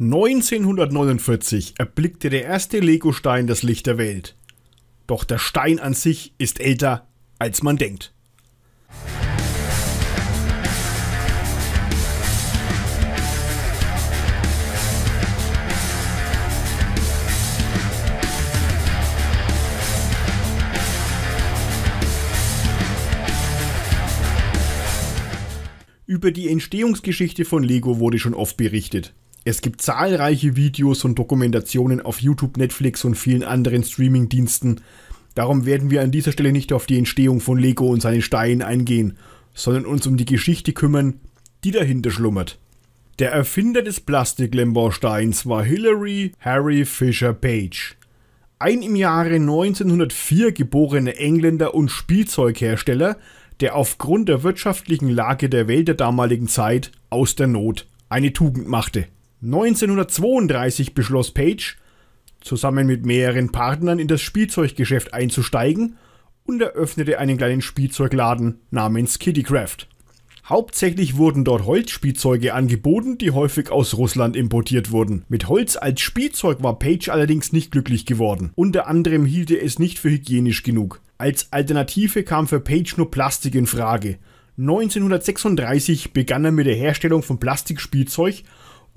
1949 erblickte der erste Legostein das Licht der Welt. Doch der Stein an sich ist älter, als man denkt. Über die Entstehungsgeschichte von Lego wurde schon oft berichtet. Es gibt zahlreiche Videos und Dokumentationen auf YouTube, Netflix und vielen anderen Streamingdiensten. Darum werden wir an dieser Stelle nicht auf die Entstehung von Lego und seinen Steinen eingehen, sondern uns um die Geschichte kümmern, die dahinter schlummert. Der Erfinder des Plastiklemborsteins war Hilary Harry Fisher Page. Ein im Jahre 1904 geborener Engländer und Spielzeughersteller, der aufgrund der wirtschaftlichen Lage der Welt der damaligen Zeit aus der Not eine Tugend machte. 1932 beschloss Page, zusammen mit mehreren Partnern in das Spielzeuggeschäft einzusteigen und eröffnete einen kleinen Spielzeugladen namens Kittycraft. Hauptsächlich wurden dort Holzspielzeuge angeboten, die häufig aus Russland importiert wurden. Mit Holz als Spielzeug war Page allerdings nicht glücklich geworden. Unter anderem hielt er es nicht für hygienisch genug. Als Alternative kam für Page nur Plastik in Frage. 1936 begann er mit der Herstellung von Plastikspielzeug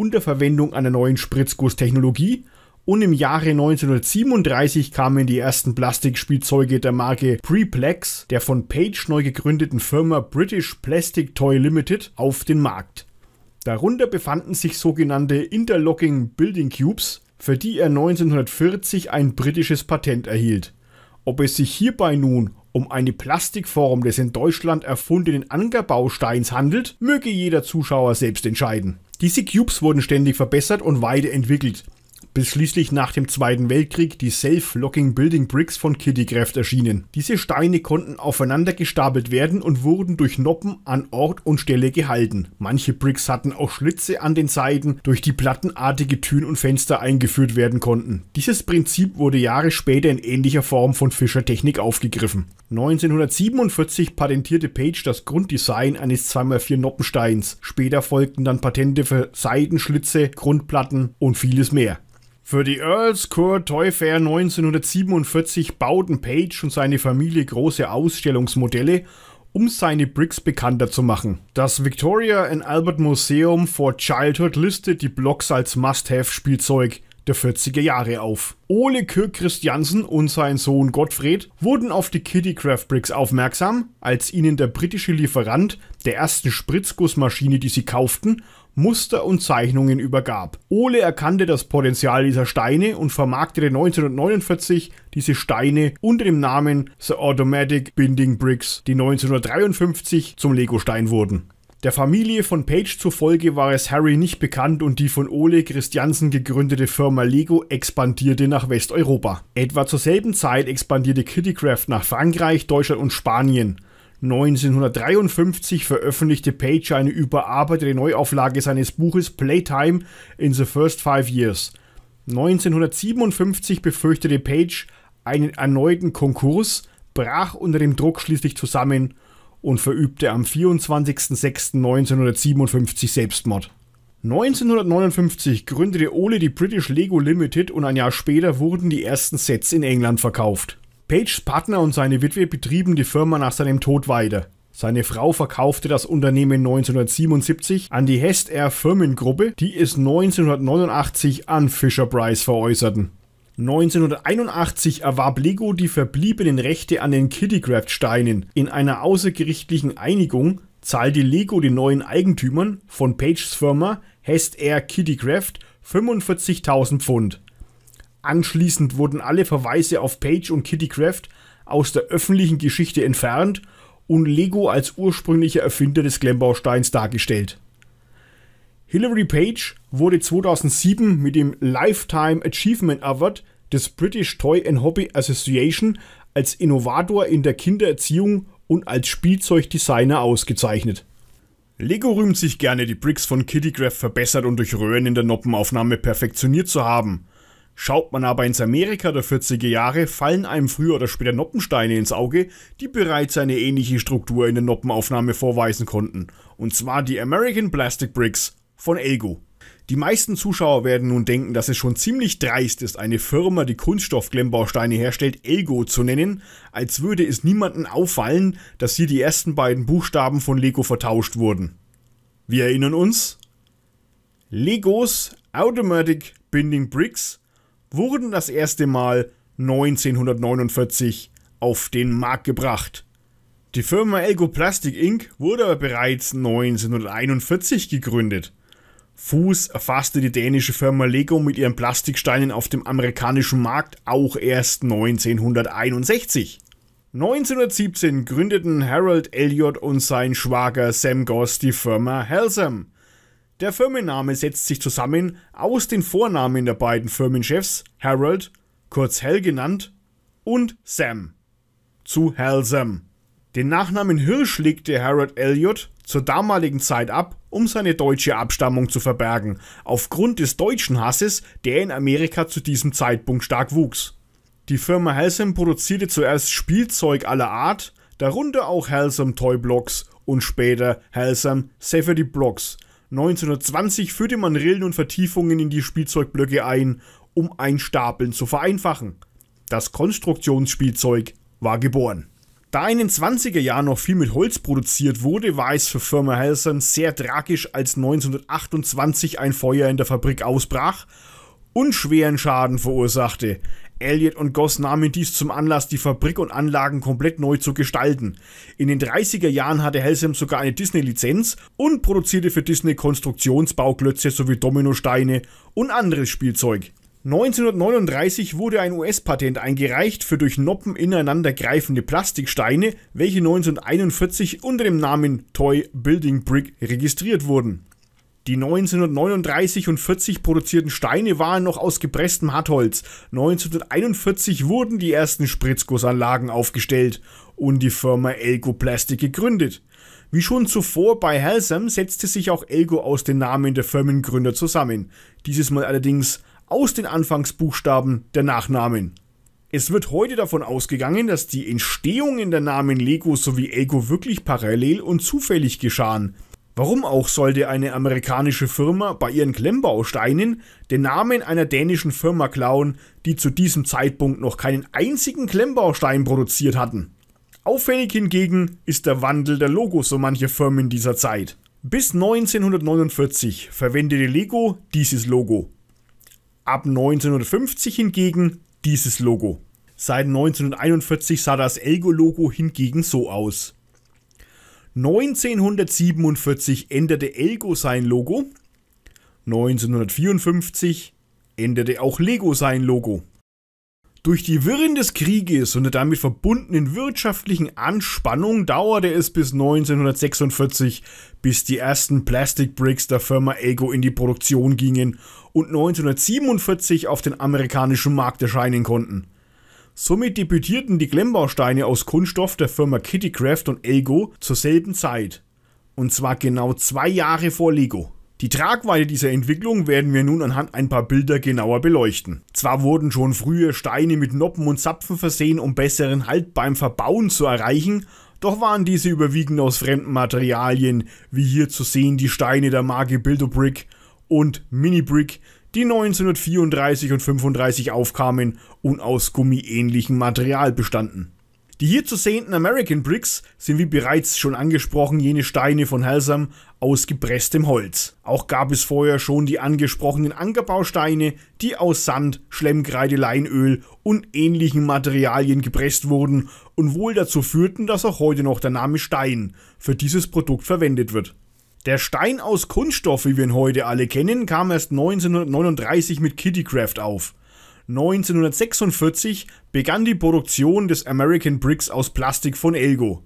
unter Verwendung einer neuen Spritzgusstechnologie und im Jahre 1937 kamen die ersten Plastikspielzeuge der Marke Preplex der von Page neu gegründeten Firma British Plastic Toy Limited auf den Markt. Darunter befanden sich sogenannte Interlocking Building Cubes, für die er 1940 ein britisches Patent erhielt. Ob es sich hierbei nun um eine Plastikform des in Deutschland erfundenen Ankerbausteins handelt, möge jeder Zuschauer selbst entscheiden. Diese Cubes wurden ständig verbessert und weiterentwickelt bis schließlich nach dem Zweiten Weltkrieg die Self-Locking Building Bricks von Kitty Kraft erschienen. Diese Steine konnten aufeinander gestapelt werden und wurden durch Noppen an Ort und Stelle gehalten. Manche Bricks hatten auch Schlitze an den Seiten, durch die plattenartige Türen und Fenster eingeführt werden konnten. Dieses Prinzip wurde Jahre später in ähnlicher Form von Fischer Technik aufgegriffen. 1947 patentierte Page das Grunddesign eines 2x4 Noppensteins. Später folgten dann Patente für Seitenschlitze, Grundplatten und vieles mehr. Für die Earls Court Toy Fair 1947 bauten Page und seine Familie große Ausstellungsmodelle, um seine Bricks bekannter zu machen. Das Victoria and Albert Museum for Childhood listet die Blocks als Must-Have-Spielzeug der 40er Jahre auf. Ole Kirk Christiansen und sein Sohn Gottfried wurden auf die Kittycraft Bricks aufmerksam, als ihnen der britische Lieferant der ersten Spritzgussmaschine, die sie kauften, Muster und Zeichnungen übergab. Ole erkannte das Potenzial dieser Steine und vermarktete 1949 diese Steine unter dem Namen The Automatic Binding Bricks, die 1953 zum Lego-Stein wurden. Der Familie von Page zufolge war es Harry nicht bekannt und die von Ole Christiansen gegründete Firma Lego expandierte nach Westeuropa. Etwa zur selben Zeit expandierte Kittycraft nach Frankreich, Deutschland und Spanien. 1953 veröffentlichte Page eine überarbeitete Neuauflage seines Buches Playtime in the First Five Years. 1957 befürchtete Page einen erneuten Konkurs, brach unter dem Druck schließlich zusammen und verübte am 24.06.1957 Selbstmord. 1959 gründete Ole die British Lego Limited und ein Jahr später wurden die ersten Sets in England verkauft. Pages Partner und seine Witwe betrieben die Firma nach seinem Tod weiter. Seine Frau verkaufte das Unternehmen 1977 an die Hest Air Firmengruppe, die es 1989 an Fisher Price veräußerten. 1981 erwarb Lego die verbliebenen Rechte an den Kittycraft-Steinen. In einer außergerichtlichen Einigung zahlte Lego den neuen Eigentümern von Pages Firma Hest Air Kittycraft 45.000 Pfund. Anschließend wurden alle Verweise auf Page und Kittycraft aus der öffentlichen Geschichte entfernt und Lego als ursprünglicher Erfinder des Klemmbausteins dargestellt. Hilary Page wurde 2007 mit dem Lifetime Achievement Award des British Toy and Hobby Association als Innovator in der Kindererziehung und als Spielzeugdesigner ausgezeichnet. Lego rühmt sich gerne, die Bricks von Kittycraft verbessert und durch Röhren in der Noppenaufnahme perfektioniert zu haben. Schaut man aber ins Amerika der 40er Jahre, fallen einem früher oder später Noppensteine ins Auge, die bereits eine ähnliche Struktur in der Noppenaufnahme vorweisen konnten, und zwar die American Plastic Bricks von Elgo. Die meisten Zuschauer werden nun denken, dass es schon ziemlich dreist ist, eine Firma, die Kunststoffklemmbausteine herstellt, Elgo zu nennen, als würde es niemanden auffallen, dass hier die ersten beiden Buchstaben von Lego vertauscht wurden. Wir erinnern uns, Legos Automatic Binding Bricks wurden das erste Mal 1949 auf den Markt gebracht. Die Firma Elgo Plastic Inc. wurde aber bereits 1941 gegründet. Fuß erfasste die dänische Firma Lego mit ihren Plastiksteinen auf dem amerikanischen Markt auch erst 1961. 1917 gründeten Harold Elliott und sein Schwager Sam Goss die Firma Halsam. Der Firmenname setzt sich zusammen aus den Vornamen der beiden Firmenchefs, Harold, kurz Hell genannt, und Sam, zu Halsam. Den Nachnamen Hirsch legte Harold Elliot zur damaligen Zeit ab, um seine deutsche Abstammung zu verbergen, aufgrund des deutschen Hasses, der in Amerika zu diesem Zeitpunkt stark wuchs. Die Firma Halsam produzierte zuerst Spielzeug aller Art, darunter auch Halsam Toy Blocks und später Halsam Safety Blocks, 1920 führte man Rillen und Vertiefungen in die Spielzeugblöcke ein, um Einstapeln zu vereinfachen. Das Konstruktionsspielzeug war geboren. Da in den 20er Jahren noch viel mit Holz produziert wurde, war es für Firma Helson sehr tragisch, als 1928 ein Feuer in der Fabrik ausbrach und schweren Schaden verursachte. Elliott und Goss nahmen dies zum Anlass, die Fabrik und Anlagen komplett neu zu gestalten. In den 30er Jahren hatte Helsem sogar eine Disney-Lizenz und produzierte für Disney Konstruktionsbauklötze sowie Dominosteine und anderes Spielzeug. 1939 wurde ein US-Patent eingereicht für durch Noppen ineinander greifende Plastiksteine, welche 1941 unter dem Namen Toy Building Brick registriert wurden. Die 1939 und 40 produzierten Steine waren noch aus gepresstem Hartholz. 1941 wurden die ersten Spritzgussanlagen aufgestellt und die Firma Elgo Plastic gegründet. Wie schon zuvor bei Halsam setzte sich auch Elgo aus den Namen der Firmengründer zusammen. Dieses Mal allerdings aus den Anfangsbuchstaben der Nachnamen. Es wird heute davon ausgegangen, dass die Entstehungen der Namen Lego sowie Elgo wirklich parallel und zufällig geschahen. Warum auch sollte eine amerikanische Firma bei ihren Klemmbausteinen den Namen einer dänischen Firma klauen, die zu diesem Zeitpunkt noch keinen einzigen Klemmbaustein produziert hatten? Auffällig hingegen ist der Wandel der Logos so mancher Firmen dieser Zeit. Bis 1949 verwendete Lego dieses Logo. Ab 1950 hingegen dieses Logo. Seit 1941 sah das Elgo-Logo hingegen so aus. 1947 änderte Elgo sein Logo. 1954 änderte auch Lego sein Logo. Durch die Wirren des Krieges und der damit verbundenen wirtschaftlichen Anspannung dauerte es bis 1946, bis die ersten Plastic Bricks der Firma Elgo in die Produktion gingen und 1947 auf den amerikanischen Markt erscheinen konnten. Somit debütierten die Klemmbausteine aus Kunststoff der Firma Kittycraft und Elgo zur selben Zeit. Und zwar genau zwei Jahre vor Lego. Die Tragweite dieser Entwicklung werden wir nun anhand ein paar Bilder genauer beleuchten. Zwar wurden schon früher Steine mit Noppen und Zapfen versehen, um besseren Halt beim Verbauen zu erreichen, doch waren diese überwiegend aus fremden Materialien, wie hier zu sehen die Steine der Marke Build-A-Brick und Mini-Brick die 1934 und 35 aufkamen und aus gummiähnlichem Material bestanden. Die hier zu sehenden American Bricks sind wie bereits schon angesprochen jene Steine von Halsam aus gepresstem Holz. Auch gab es vorher schon die angesprochenen Ankerbausteine, die aus Sand, Schlemmkreide, Leinöl und ähnlichen Materialien gepresst wurden und wohl dazu führten, dass auch heute noch der Name Stein für dieses Produkt verwendet wird. Der Stein aus Kunststoff, wie wir ihn heute alle kennen, kam erst 1939 mit Kittycraft auf. 1946 begann die Produktion des American Bricks aus Plastik von Elgo.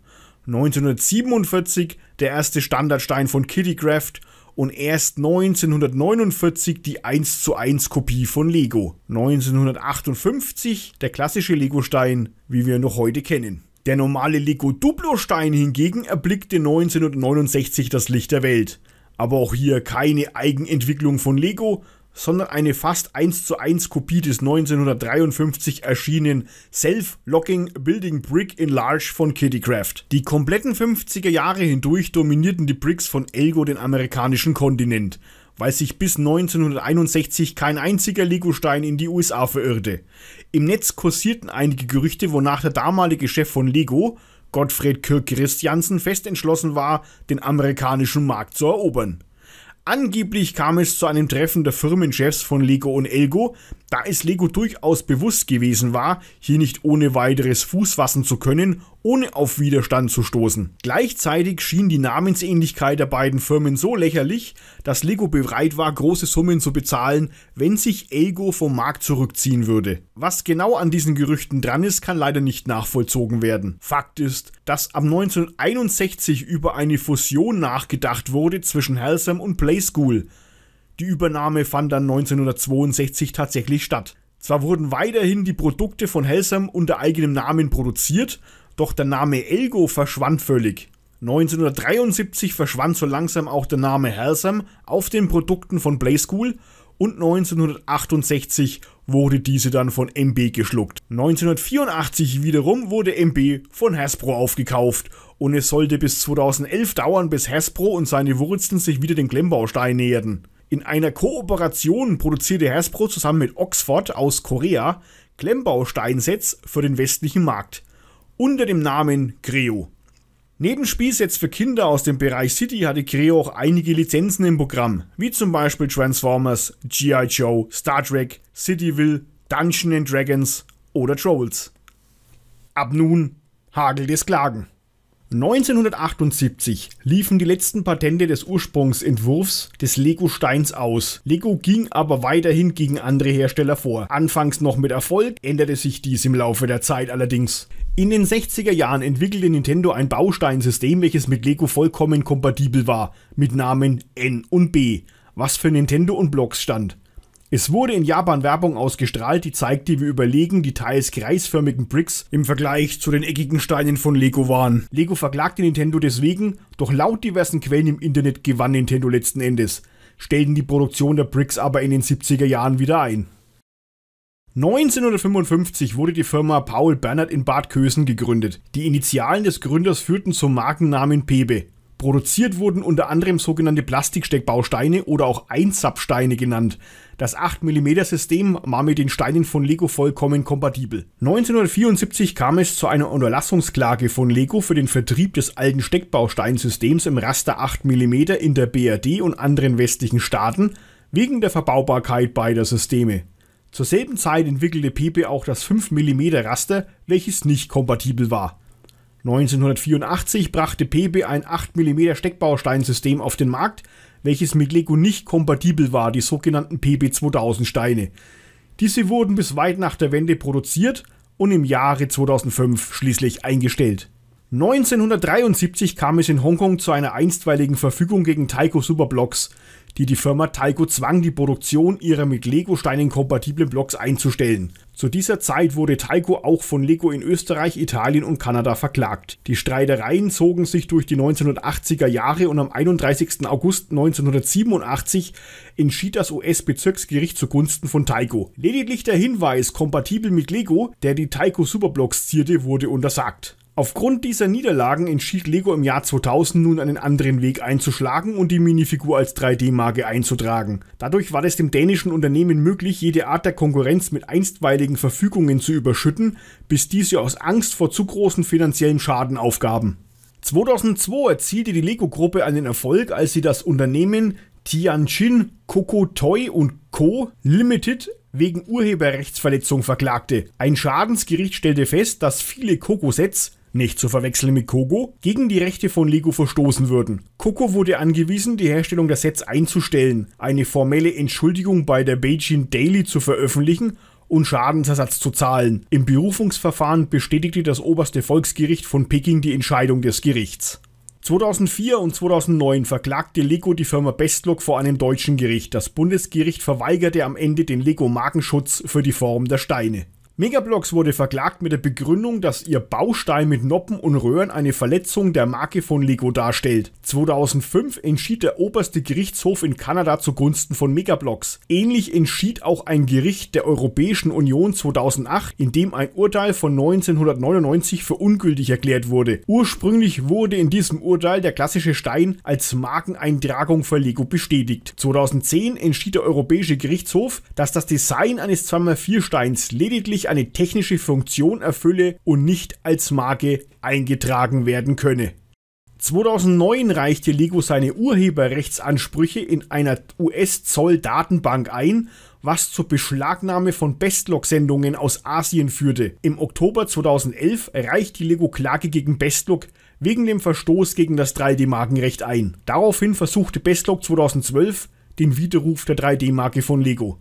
1947 der erste Standardstein von Kittycraft und erst 1949 die 1 zu 1 Kopie von Lego. 1958 der klassische Lego-Stein, wie wir ihn noch heute kennen. Der normale Lego Duplo-Stein hingegen erblickte 1969 das Licht der Welt. Aber auch hier keine Eigenentwicklung von Lego, sondern eine fast 1 zu 1 Kopie des 1953 erschienenen Self-Locking Building Brick in Large von Kittycraft. Die kompletten 50er Jahre hindurch dominierten die Bricks von Elgo den amerikanischen Kontinent weil sich bis 1961 kein einziger Lego-Stein in die USA verirrte. Im Netz kursierten einige Gerüchte, wonach der damalige Chef von Lego, Gottfried Kirk Christiansen, fest entschlossen war, den amerikanischen Markt zu erobern. Angeblich kam es zu einem Treffen der Firmenchefs von Lego und Elgo, da es Lego durchaus bewusst gewesen war, hier nicht ohne weiteres Fuß fassen zu können, ohne auf Widerstand zu stoßen. Gleichzeitig schien die Namensähnlichkeit der beiden Firmen so lächerlich, dass Lego bereit war, große Summen zu bezahlen, wenn sich Ego vom Markt zurückziehen würde. Was genau an diesen Gerüchten dran ist, kann leider nicht nachvollzogen werden. Fakt ist, dass ab 1961 über eine Fusion nachgedacht wurde zwischen Halsam und Playschool, die Übernahme fand dann 1962 tatsächlich statt. Zwar wurden weiterhin die Produkte von Helsam unter eigenem Namen produziert, doch der Name Elgo verschwand völlig. 1973 verschwand so langsam auch der Name Helsam auf den Produkten von Playschool und 1968 wurde diese dann von MB geschluckt. 1984 wiederum wurde MB von Hasbro aufgekauft und es sollte bis 2011 dauern, bis Hasbro und seine Wurzeln sich wieder den Klemmbaustein näherten. In einer Kooperation produzierte Hasbro zusammen mit Oxford aus Korea Klemmbausteinsets für den westlichen Markt unter dem Namen Creo. Neben Spielsets für Kinder aus dem Bereich City hatte Creo auch einige Lizenzen im Programm, wie zum Beispiel Transformers, G.I. Joe, Star Trek, Cityville, Dungeons Dragons oder Trolls. Ab nun hagelt es Klagen. 1978 liefen die letzten Patente des Ursprungsentwurfs des Lego-Steins aus. Lego ging aber weiterhin gegen andere Hersteller vor. Anfangs noch mit Erfolg, änderte sich dies im Laufe der Zeit allerdings. In den 60er Jahren entwickelte Nintendo ein Bausteinsystem, welches mit Lego vollkommen kompatibel war, mit Namen N und B, was für Nintendo und Blocks stand. Es wurde in Japan Werbung ausgestrahlt, die zeigte, wie überlegen die teils kreisförmigen Bricks im Vergleich zu den eckigen Steinen von Lego waren. Lego verklagte Nintendo deswegen, doch laut diversen Quellen im Internet gewann Nintendo letzten Endes, stellten die Produktion der Bricks aber in den 70er Jahren wieder ein. 1955 wurde die Firma Paul Bernhard in Bad Kösen gegründet. Die Initialen des Gründers führten zum Markennamen Pebe. Produziert wurden unter anderem sogenannte Plastiksteckbausteine oder auch Einsapsteine genannt. Das 8mm System war mit den Steinen von Lego vollkommen kompatibel. 1974 kam es zu einer Unterlassungsklage von Lego für den Vertrieb des alten Steckbausteinsystems im Raster 8mm in der BRD und anderen westlichen Staaten wegen der Verbaubarkeit beider Systeme. Zur selben Zeit entwickelte Pepe auch das 5mm Raster, welches nicht kompatibel war. 1984 brachte Pepe ein 8 mm Steckbausteinsystem auf den Markt, welches mit Lego nicht kompatibel war, die sogenannten PB 2000 Steine. Diese wurden bis weit nach der Wende produziert und im Jahre 2005 schließlich eingestellt. 1973 kam es in Hongkong zu einer einstweiligen Verfügung gegen Taiko Superblocks, die die Firma Taiko zwang, die Produktion ihrer mit Lego-Steinen kompatiblen Blocks einzustellen. Zu dieser Zeit wurde Taiko auch von Lego in Österreich, Italien und Kanada verklagt. Die Streitereien zogen sich durch die 1980er Jahre und am 31. August 1987 entschied das US-Bezirksgericht zugunsten von Taiko. Lediglich der Hinweis, kompatibel mit Lego, der die Taiko Superblocks zierte, wurde untersagt. Aufgrund dieser Niederlagen entschied Lego im Jahr 2000 nun einen anderen Weg einzuschlagen und die Minifigur als 3D-Marke einzutragen. Dadurch war es dem dänischen Unternehmen möglich, jede Art der Konkurrenz mit einstweiligen Verfügungen zu überschütten, bis diese aus Angst vor zu großen finanziellen Schaden aufgaben. 2002 erzielte die Lego-Gruppe einen Erfolg, als sie das Unternehmen Tianjin Coco Toy Co. Limited wegen Urheberrechtsverletzung verklagte. Ein Schadensgericht stellte fest, dass viele Coco-Sets nicht zu verwechseln mit Kogo, gegen die Rechte von Lego verstoßen würden. Coco wurde angewiesen, die Herstellung der Sets einzustellen, eine formelle Entschuldigung bei der Beijing Daily zu veröffentlichen und Schadensersatz zu zahlen. Im Berufungsverfahren bestätigte das oberste Volksgericht von Peking die Entscheidung des Gerichts. 2004 und 2009 verklagte Lego die Firma Bestlock vor einem deutschen Gericht. Das Bundesgericht verweigerte am Ende den Lego-Markenschutz für die Form der Steine. Megablocks wurde verklagt mit der Begründung, dass ihr Baustein mit Noppen und Röhren eine Verletzung der Marke von Lego darstellt. 2005 entschied der oberste Gerichtshof in Kanada zugunsten von Megablocks. Ähnlich entschied auch ein Gericht der Europäischen Union 2008, in dem ein Urteil von 1999 für ungültig erklärt wurde. Ursprünglich wurde in diesem Urteil der klassische Stein als Markeneintragung für Lego bestätigt. 2010 entschied der Europäische Gerichtshof, dass das Design eines 2x4 Steins lediglich ich eine technische Funktion erfülle und nicht als Marke eingetragen werden könne. 2009 reichte Lego seine Urheberrechtsansprüche in einer US-Zoll-Datenbank ein, was zur Beschlagnahme von bestlock sendungen aus Asien führte. Im Oktober 2011 reicht die Lego Klage gegen Bestlock wegen dem Verstoß gegen das 3D-Markenrecht ein. Daraufhin versuchte Bestlock 2012 den Widerruf der 3D-Marke von Lego.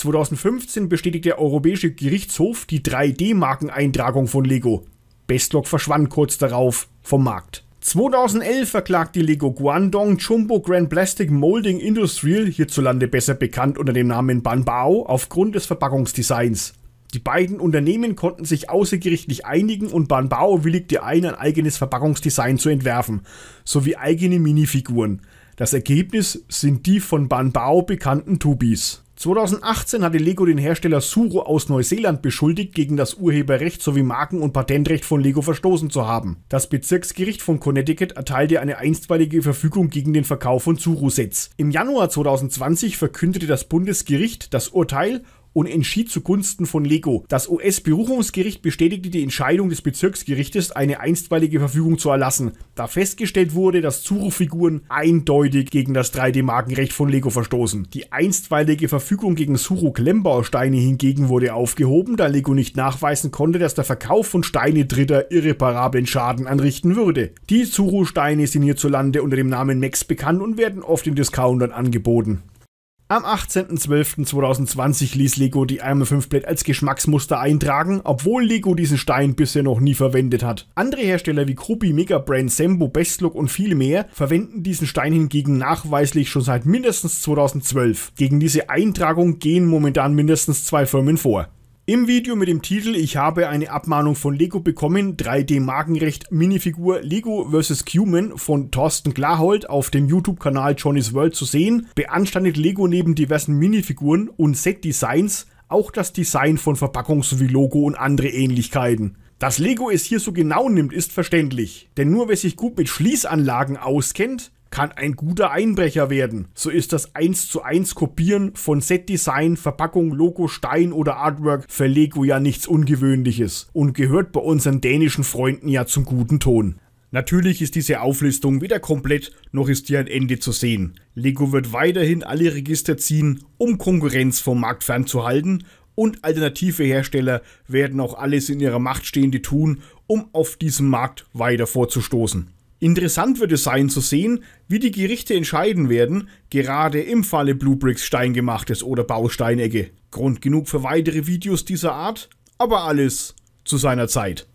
2015 bestätigte der Europäische Gerichtshof die 3D-Markeneintragung von Lego. Bestlock verschwand kurz darauf vom Markt. 2011 verklagt die Lego Guangdong Jumbo Grand Plastic Molding Industrial, hierzulande besser bekannt unter dem Namen Banbao, aufgrund des Verpackungsdesigns. Die beiden Unternehmen konnten sich außergerichtlich einigen und Banbao willigte ein, ein eigenes Verpackungsdesign zu entwerfen, sowie eigene Minifiguren. Das Ergebnis sind die von Banbao bekannten Tubis. 2018 hatte Lego den Hersteller Suro aus Neuseeland beschuldigt, gegen das Urheberrecht sowie Marken- und Patentrecht von Lego verstoßen zu haben. Das Bezirksgericht von Connecticut erteilte eine einstweilige Verfügung gegen den Verkauf von Suro-Sets. Im Januar 2020 verkündete das Bundesgericht das Urteil und entschied zugunsten von Lego. Das US-Berufungsgericht bestätigte die Entscheidung des Bezirksgerichtes, eine einstweilige Verfügung zu erlassen, da festgestellt wurde, dass Suro-Figuren eindeutig gegen das 3D-Markenrecht von Lego verstoßen. Die einstweilige Verfügung gegen Suro-Klemmbausteine hingegen wurde aufgehoben, da Lego nicht nachweisen konnte, dass der Verkauf von Steine Dritter irreparablen Schaden anrichten würde. Die Suro-Steine sind hierzulande unter dem Namen Max bekannt und werden oft in Discountern angeboten. Am 18.12.2020 ließ Lego die Arme 5 Blade als Geschmacksmuster eintragen, obwohl Lego diesen Stein bisher noch nie verwendet hat. Andere Hersteller wie Mega Brand, Sembo, Bestlook und viele mehr verwenden diesen Stein hingegen nachweislich schon seit mindestens 2012. Gegen diese Eintragung gehen momentan mindestens zwei Firmen vor. Im Video mit dem Titel Ich habe eine Abmahnung von Lego bekommen, 3D Markenrecht Minifigur Lego vs. Human von Thorsten Klarhold auf dem YouTube-Kanal Johnny's World zu sehen, beanstandet Lego neben diversen Minifiguren und Set-Designs auch das Design von Verpackung sowie Logo und andere Ähnlichkeiten. Dass Lego es hier so genau nimmt, ist verständlich. Denn nur wer sich gut mit Schließanlagen auskennt, kann ein guter Einbrecher werden. So ist das 1 zu 1 Kopieren von Setdesign, Verpackung, Logo, Stein oder Artwork für Lego ja nichts Ungewöhnliches und gehört bei unseren dänischen Freunden ja zum guten Ton. Natürlich ist diese Auflistung weder komplett noch ist hier ein Ende zu sehen. Lego wird weiterhin alle Register ziehen, um Konkurrenz vom Markt fernzuhalten und alternative Hersteller werden auch alles in ihrer Macht Stehende tun, um auf diesem Markt weiter vorzustoßen. Interessant wird es sein zu sehen, wie die Gerichte entscheiden werden, gerade im Falle Bluebricks Steingemachtes oder Bausteinecke. Grund genug für weitere Videos dieser Art, aber alles zu seiner Zeit.